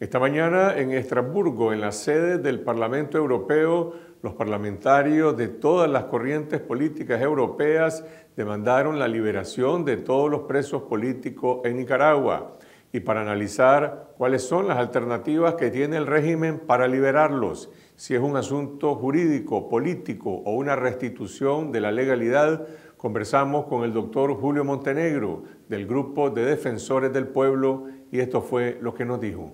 Esta mañana en Estrasburgo, en la sede del Parlamento Europeo, los parlamentarios de todas las corrientes políticas europeas demandaron la liberación de todos los presos políticos en Nicaragua y para analizar cuáles son las alternativas que tiene el régimen para liberarlos, si es un asunto jurídico, político o una restitución de la legalidad, conversamos con el doctor Julio Montenegro del Grupo de Defensores del Pueblo y esto fue lo que nos dijo.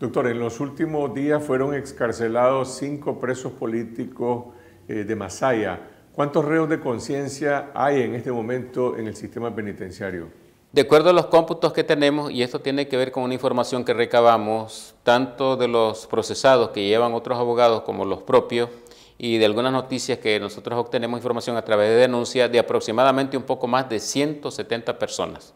Doctor, en los últimos días fueron excarcelados cinco presos políticos eh, de Masaya. ¿Cuántos reos de conciencia hay en este momento en el sistema penitenciario? De acuerdo a los cómputos que tenemos, y esto tiene que ver con una información que recabamos tanto de los procesados que llevan otros abogados como los propios, y de algunas noticias que nosotros obtenemos información a través de denuncias de aproximadamente un poco más de 170 personas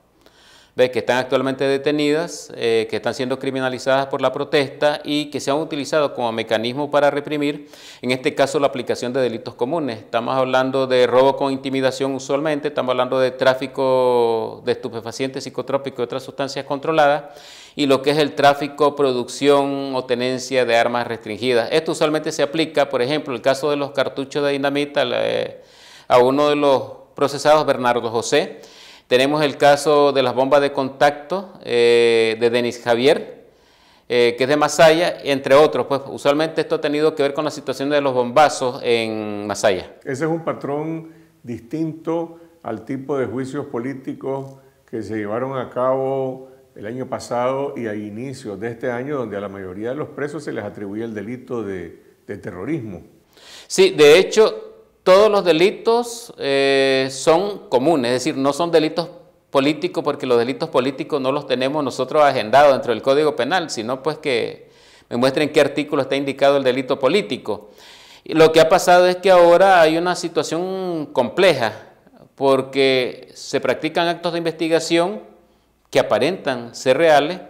que están actualmente detenidas, eh, que están siendo criminalizadas por la protesta y que se han utilizado como mecanismo para reprimir, en este caso la aplicación de delitos comunes. Estamos hablando de robo con intimidación usualmente, estamos hablando de tráfico de estupefacientes, psicotrópicos y otras sustancias controladas y lo que es el tráfico, producción o tenencia de armas restringidas. Esto usualmente se aplica, por ejemplo, el caso de los cartuchos de dinamita eh, a uno de los procesados, Bernardo José, tenemos el caso de las bombas de contacto eh, de Denis Javier, eh, que es de Masaya, entre otros. Pues usualmente esto ha tenido que ver con la situación de los bombazos en Masaya. Ese es un patrón distinto al tipo de juicios políticos que se llevaron a cabo el año pasado y a inicios de este año, donde a la mayoría de los presos se les atribuye el delito de, de terrorismo. Sí, de hecho, todos los delitos eh, son comunes, es decir, no son delitos políticos porque los delitos políticos no los tenemos nosotros agendados dentro del Código Penal, sino pues que me muestren qué artículo está indicado el delito político. lo que ha pasado es que ahora hay una situación compleja porque se practican actos de investigación que aparentan ser reales,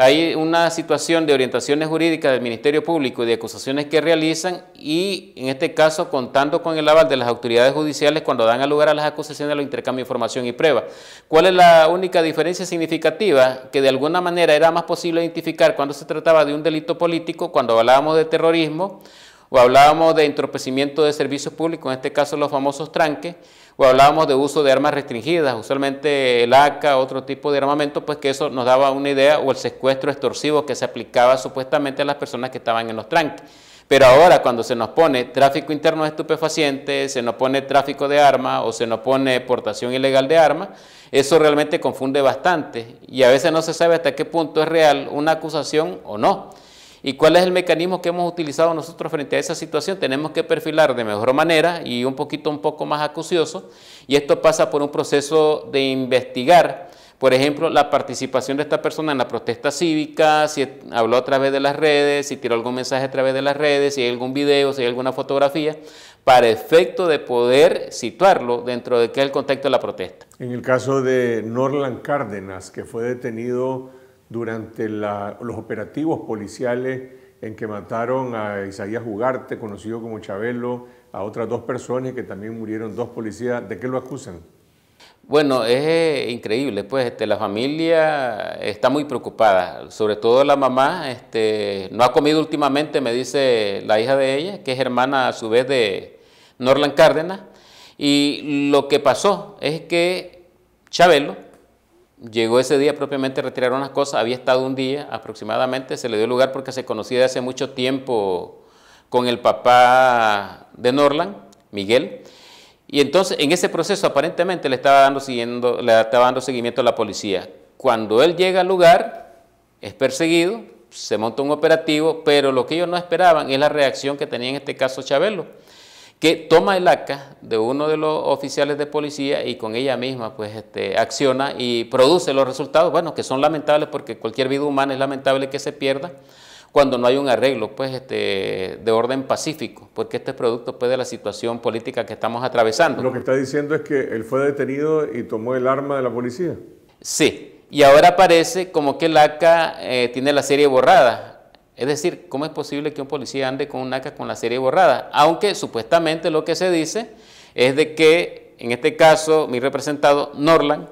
hay una situación de orientaciones jurídicas del Ministerio Público y de acusaciones que realizan y en este caso contando con el aval de las autoridades judiciales cuando dan lugar a las acusaciones de los intercambios de información y pruebas. ¿Cuál es la única diferencia significativa? Que de alguna manera era más posible identificar cuando se trataba de un delito político, cuando hablábamos de terrorismo o hablábamos de entorpecimiento de servicios públicos, en este caso los famosos tranques, o hablábamos de uso de armas restringidas, usualmente el ACA, otro tipo de armamento, pues que eso nos daba una idea, o el secuestro extorsivo que se aplicaba supuestamente a las personas que estaban en los tranques. Pero ahora cuando se nos pone tráfico interno de estupefacientes, se nos pone tráfico de armas o se nos pone portación ilegal de armas, eso realmente confunde bastante y a veces no se sabe hasta qué punto es real una acusación o no. ¿Y cuál es el mecanismo que hemos utilizado nosotros frente a esa situación? Tenemos que perfilar de mejor manera y un poquito un poco más acucioso. Y esto pasa por un proceso de investigar, por ejemplo, la participación de esta persona en la protesta cívica, si habló a través de las redes, si tiró algún mensaje a través de las redes, si hay algún video, si hay alguna fotografía, para efecto de poder situarlo dentro de qué es el contexto de la protesta. En el caso de Norlan Cárdenas, que fue detenido durante los operativos policiales en que mataron a Isaías Ugarte, conocido como Chabelo, a otras dos personas que también murieron dos policías. ¿De qué lo acusan? Bueno, es eh, increíble, pues este, la familia está muy preocupada, sobre todo la mamá, este, no ha comido últimamente, me dice la hija de ella, que es hermana a su vez de Norland Cárdenas, y lo que pasó es que Chabelo Llegó ese día propiamente retiraron retirar unas cosas, había estado un día aproximadamente, se le dio lugar porque se conocía de hace mucho tiempo con el papá de Norland, Miguel. Y entonces en ese proceso aparentemente le estaba dando, siguiendo, le estaba dando seguimiento a la policía. Cuando él llega al lugar, es perseguido, se monta un operativo, pero lo que ellos no esperaban es la reacción que tenía en este caso Chabelo que toma el ACA de uno de los oficiales de policía y con ella misma pues este, acciona y produce los resultados, bueno, que son lamentables porque cualquier vida humana es lamentable que se pierda cuando no hay un arreglo pues este, de orden pacífico, porque este es producto pues, de la situación política que estamos atravesando. Lo que está diciendo es que él fue detenido y tomó el arma de la policía. Sí, y ahora parece como que el ACA eh, tiene la serie borrada, es decir, ¿cómo es posible que un policía ande con un NACA con la serie borrada? Aunque supuestamente lo que se dice es de que, en este caso, mi representado Norland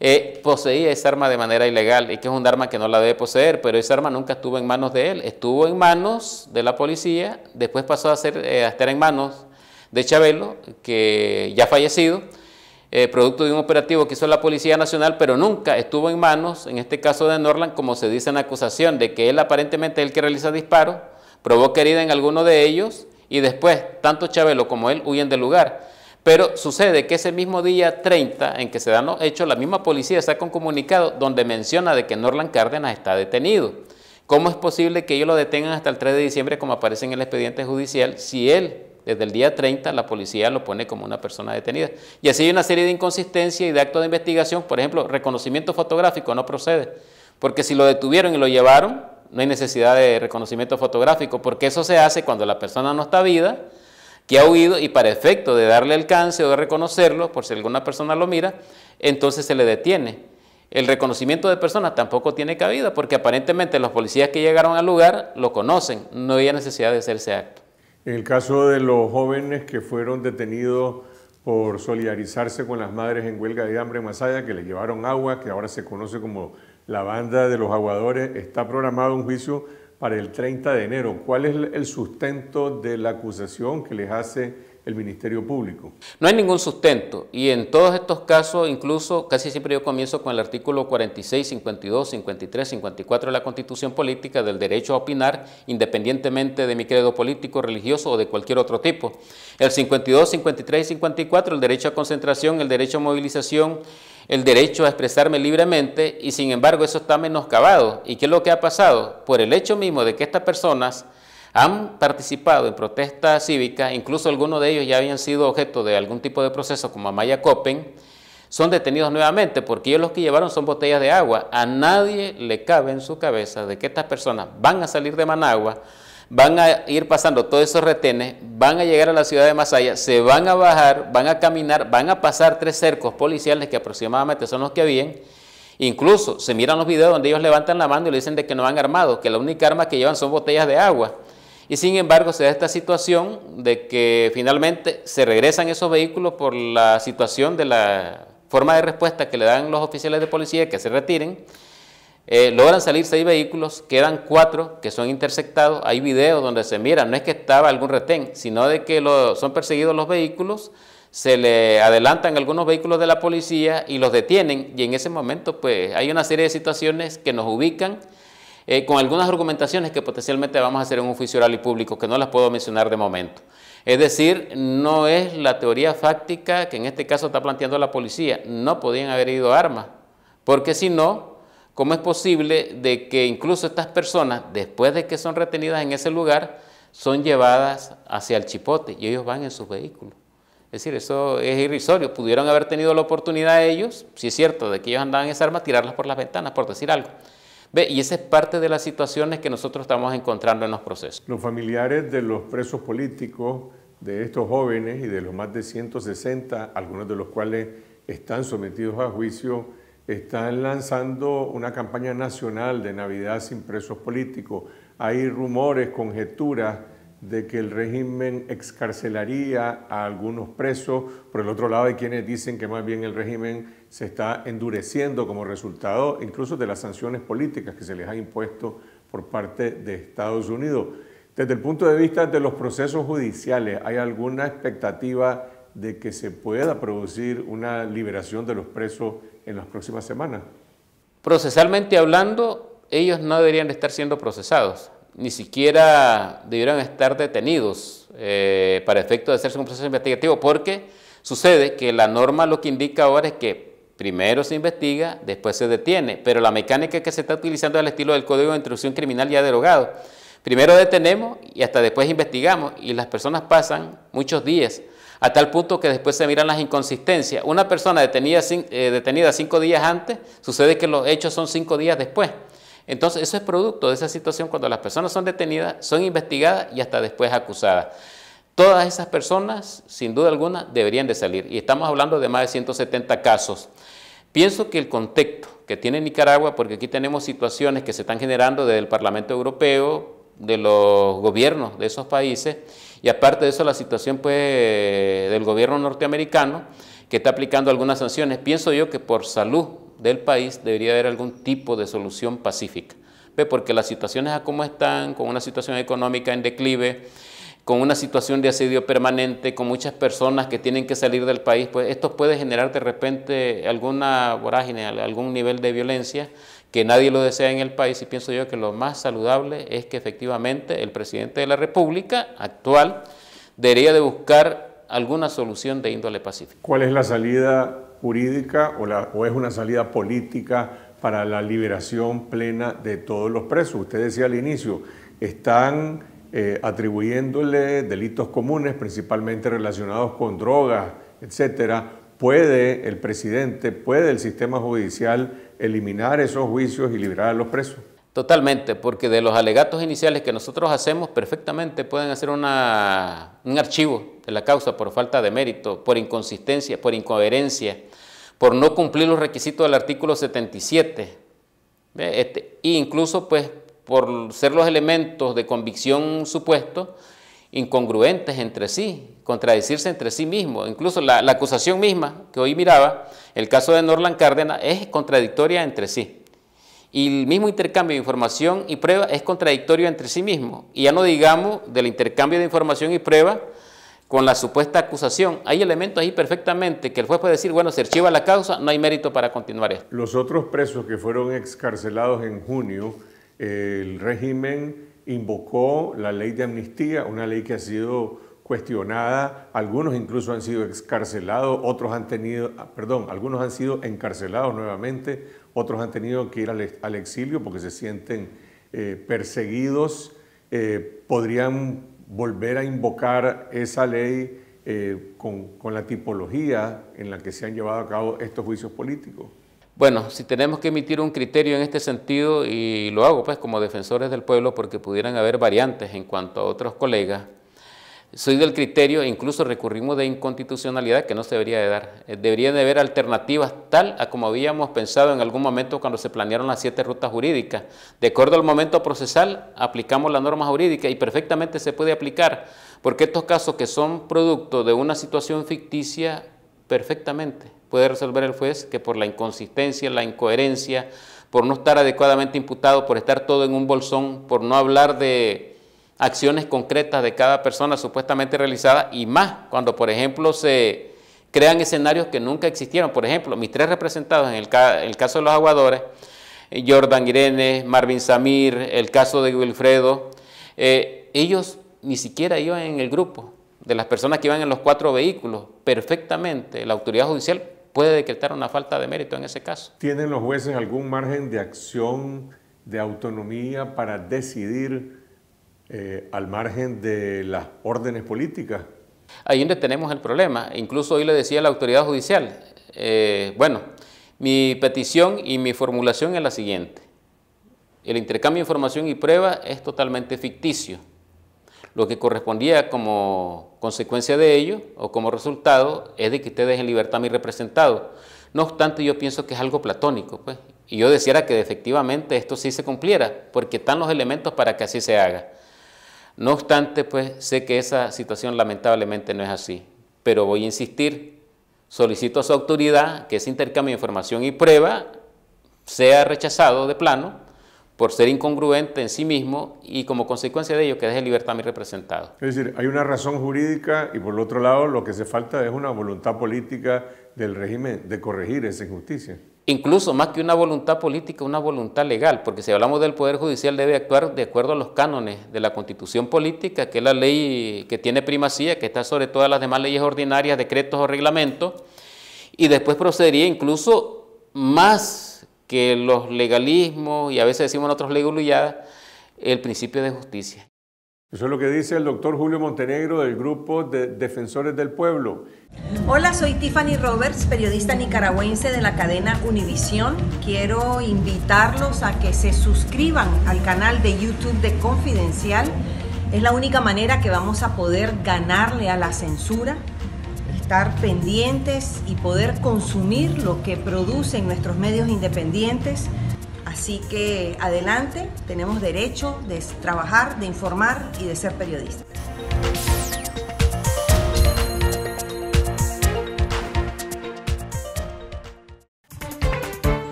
eh, poseía esa arma de manera ilegal y que es un arma que no la debe poseer, pero esa arma nunca estuvo en manos de él, estuvo en manos de la policía, después pasó a, ser, eh, a estar en manos de Chabelo, que ya fallecido, eh, producto de un operativo que hizo la Policía Nacional, pero nunca estuvo en manos, en este caso de Norland, como se dice en acusación, de que él aparentemente es el que realiza disparos, provoca herida en alguno de ellos y después tanto Chabelo como él huyen del lugar. Pero sucede que ese mismo día 30 en que se dan los hechos, la misma policía saca un comunicado donde menciona de que Norland Cárdenas está detenido. ¿Cómo es posible que ellos lo detengan hasta el 3 de diciembre como aparece en el expediente judicial si él desde el día 30 la policía lo pone como una persona detenida. Y así hay una serie de inconsistencias y de actos de investigación. Por ejemplo, reconocimiento fotográfico no procede, porque si lo detuvieron y lo llevaron, no hay necesidad de reconocimiento fotográfico, porque eso se hace cuando la persona no está viva, que ha huido y para efecto de darle alcance o de reconocerlo, por si alguna persona lo mira, entonces se le detiene. El reconocimiento de personas tampoco tiene cabida, porque aparentemente los policías que llegaron al lugar lo conocen, no había necesidad de hacer ese acto. En el caso de los jóvenes que fueron detenidos por solidarizarse con las madres en huelga de hambre en Masaya, que les llevaron agua, que ahora se conoce como la banda de los aguadores, está programado un juicio para el 30 de enero. ¿Cuál es el sustento de la acusación que les hace el Ministerio Público. No hay ningún sustento y en todos estos casos, incluso casi siempre yo comienzo con el artículo 46, 52, 53, 54 de la Constitución Política del derecho a opinar independientemente de mi credo político, religioso o de cualquier otro tipo. El 52, 53 y 54, el derecho a concentración, el derecho a movilización, el derecho a expresarme libremente y sin embargo eso está menoscabado. ¿Y qué es lo que ha pasado? Por el hecho mismo de que estas personas han participado en protestas cívicas, incluso algunos de ellos ya habían sido objeto de algún tipo de proceso como Amaya Copen, son detenidos nuevamente porque ellos los que llevaron son botellas de agua. A nadie le cabe en su cabeza de que estas personas van a salir de Managua, van a ir pasando todos esos retenes, van a llegar a la ciudad de Masaya, se van a bajar, van a caminar, van a pasar tres cercos policiales que aproximadamente son los que habían. Incluso se miran los videos donde ellos levantan la mano y le dicen de que no van armados, que la única arma que llevan son botellas de agua. Y sin embargo se da esta situación de que finalmente se regresan esos vehículos por la situación de la forma de respuesta que le dan los oficiales de policía que se retiren. Eh, logran salir seis vehículos, quedan cuatro que son interceptados. Hay videos donde se mira, no es que estaba algún retén, sino de que son perseguidos los vehículos, se le adelantan algunos vehículos de la policía y los detienen. Y en ese momento, pues hay una serie de situaciones que nos ubican eh, con algunas argumentaciones que potencialmente vamos a hacer en un juicio oral y público, que no las puedo mencionar de momento. Es decir, no es la teoría fáctica que en este caso está planteando la policía. No podían haber ido armas, porque si no, ¿cómo es posible de que incluso estas personas, después de que son retenidas en ese lugar, son llevadas hacia el chipote y ellos van en sus vehículos? Es decir, eso es irrisorio. Pudieron haber tenido la oportunidad ellos, si es cierto, de que ellos andaban en esa arma, tirarlas por las ventanas, por decir algo. Ve, y esa es parte de las situaciones que nosotros estamos encontrando en los procesos. Los familiares de los presos políticos, de estos jóvenes y de los más de 160, algunos de los cuales están sometidos a juicio, están lanzando una campaña nacional de Navidad sin presos políticos. Hay rumores, conjeturas de que el régimen excarcelaría a algunos presos. Por el otro lado, hay quienes dicen que más bien el régimen se está endureciendo como resultado incluso de las sanciones políticas que se les ha impuesto por parte de Estados Unidos. Desde el punto de vista de los procesos judiciales, ¿hay alguna expectativa de que se pueda producir una liberación de los presos en las próximas semanas? Procesalmente hablando, ellos no deberían estar siendo procesados ni siquiera debieron estar detenidos eh, para efecto de hacerse un proceso investigativo, porque sucede que la norma lo que indica ahora es que primero se investiga, después se detiene, pero la mecánica que se está utilizando es al estilo del Código de Instrucción Criminal ya derogado. Primero detenemos y hasta después investigamos y las personas pasan muchos días a tal punto que después se miran las inconsistencias. Una persona detenida, eh, detenida cinco días antes, sucede que los hechos son cinco días después. Entonces, eso es producto de esa situación cuando las personas son detenidas, son investigadas y hasta después acusadas. Todas esas personas, sin duda alguna, deberían de salir. Y estamos hablando de más de 170 casos. Pienso que el contexto que tiene Nicaragua, porque aquí tenemos situaciones que se están generando desde el Parlamento Europeo, de los gobiernos de esos países, y aparte de eso la situación pues, del gobierno norteamericano, que está aplicando algunas sanciones. Pienso yo que por salud del país debería haber algún tipo de solución pacífica. ¿Ve? Porque las situaciones a cómo están, con una situación económica en declive, con una situación de asedio permanente, con muchas personas que tienen que salir del país, pues esto puede generar de repente alguna vorágine, algún nivel de violencia que nadie lo desea en el país y pienso yo que lo más saludable es que efectivamente el presidente de la República actual debería de buscar alguna solución de índole pacífica. ¿Cuál es la salida jurídica o, la, o es una salida política para la liberación plena de todos los presos. Usted decía al inicio, están eh, atribuyéndole delitos comunes, principalmente relacionados con drogas, etcétera. ¿Puede el presidente, puede el sistema judicial eliminar esos juicios y liberar a los presos? Totalmente, porque de los alegatos iniciales que nosotros hacemos, perfectamente pueden hacer un archivo de la causa por falta de mérito, por inconsistencia, por incoherencia, por no cumplir los requisitos del artículo 77, este, e incluso pues por ser los elementos de convicción supuestos incongruentes entre sí, contradecirse entre sí mismos. Incluso la, la acusación misma que hoy miraba, el caso de Norland Cárdenas, es contradictoria entre sí y el mismo intercambio de información y prueba es contradictorio entre sí mismo. Y ya no digamos del intercambio de información y prueba con la supuesta acusación. Hay elementos ahí perfectamente que el juez puede decir, bueno, se archiva la causa, no hay mérito para continuar esto. Los otros presos que fueron excarcelados en junio, el régimen invocó la ley de amnistía, una ley que ha sido cuestionada, algunos incluso han sido excarcelados, otros han tenido, ah, perdón, algunos han sido encarcelados nuevamente, otros han tenido que ir al, exilio porque se sienten eh, perseguidos, eh, podrían volver a invocar esa ley eh, con, con la tipología en la que se han llevado a cabo estos juicios políticos. Bueno, si tenemos que emitir un criterio en este sentido, y lo hago pues como defensores del pueblo porque pudieran haber variantes en cuanto a otros colegas, soy del criterio, e incluso recurrimos de inconstitucionalidad que no se debería de dar. Eh, Deberían de haber alternativas tal a como habíamos pensado en algún momento cuando se planearon las siete rutas jurídicas. De acuerdo al momento procesal, aplicamos la norma jurídica y perfectamente se puede aplicar, porque estos casos que son producto de una situación ficticia, perfectamente puede resolver el juez que por la inconsistencia, la incoherencia, por no estar adecuadamente imputado, por estar todo en un bolsón, por no hablar de acciones concretas de cada persona supuestamente realizada y más cuando, por ejemplo, se crean escenarios que nunca existieron. Por ejemplo, mis tres representados en el, caso de los aguadores, eh, Jordan Irene, Marvin Samir, el caso de Wilfredo, eh, ellos ni siquiera iban en el grupo de las personas que iban en los cuatro vehículos. Perfectamente, la autoridad judicial puede decretar una falta de mérito en ese caso. ¿Tienen los jueces algún margen de acción, de autonomía para decidir? Eh, al margen de las órdenes políticas. Ahí donde tenemos el problema. Incluso hoy le decía a la autoridad judicial, eh, bueno, mi petición y mi formulación es la siguiente. El intercambio de información y prueba es totalmente ficticio. Lo que correspondía como consecuencia de ello o como resultado es de que ustedes en libertad mi representado. No obstante, yo pienso que es algo platónico, pues, y yo deseara que efectivamente esto sí se cumpliera, porque están los elementos para que así se haga. No obstante, pues sé que esa situación lamentablemente no es así, pero voy a insistir, solicito a su autoridad que ese intercambio de información y prueba sea rechazado de plano por ser incongruente en sí mismo y como consecuencia de ello que deje libertad a mi representado. Es decir, hay una razón jurídica y por el otro lado lo que se falta es una voluntad política del régimen de corregir esa injusticia. Incluso más que una voluntad política, una voluntad legal, porque si hablamos del Poder Judicial debe actuar de acuerdo a los cánones de la Constitución Política, que es la ley que tiene primacía, que está sobre todas las demás leyes ordinarias, decretos o reglamentos, y después procedería incluso más que los legalismos, y a veces decimos nosotros ululladas, el principio de justicia. Eso es lo que dice el doctor Julio Montenegro del grupo de Defensores del Pueblo. Hola, soy Tiffany Roberts, periodista nicaragüense de la cadena Univisión. Quiero invitarlos a que se suscriban al canal de YouTube de Confidencial. Es la única manera que vamos a poder ganarle a la censura, estar pendientes y poder consumir lo que producen nuestros medios independientes Así que adelante, tenemos derecho de trabajar, de informar y de ser periodistas.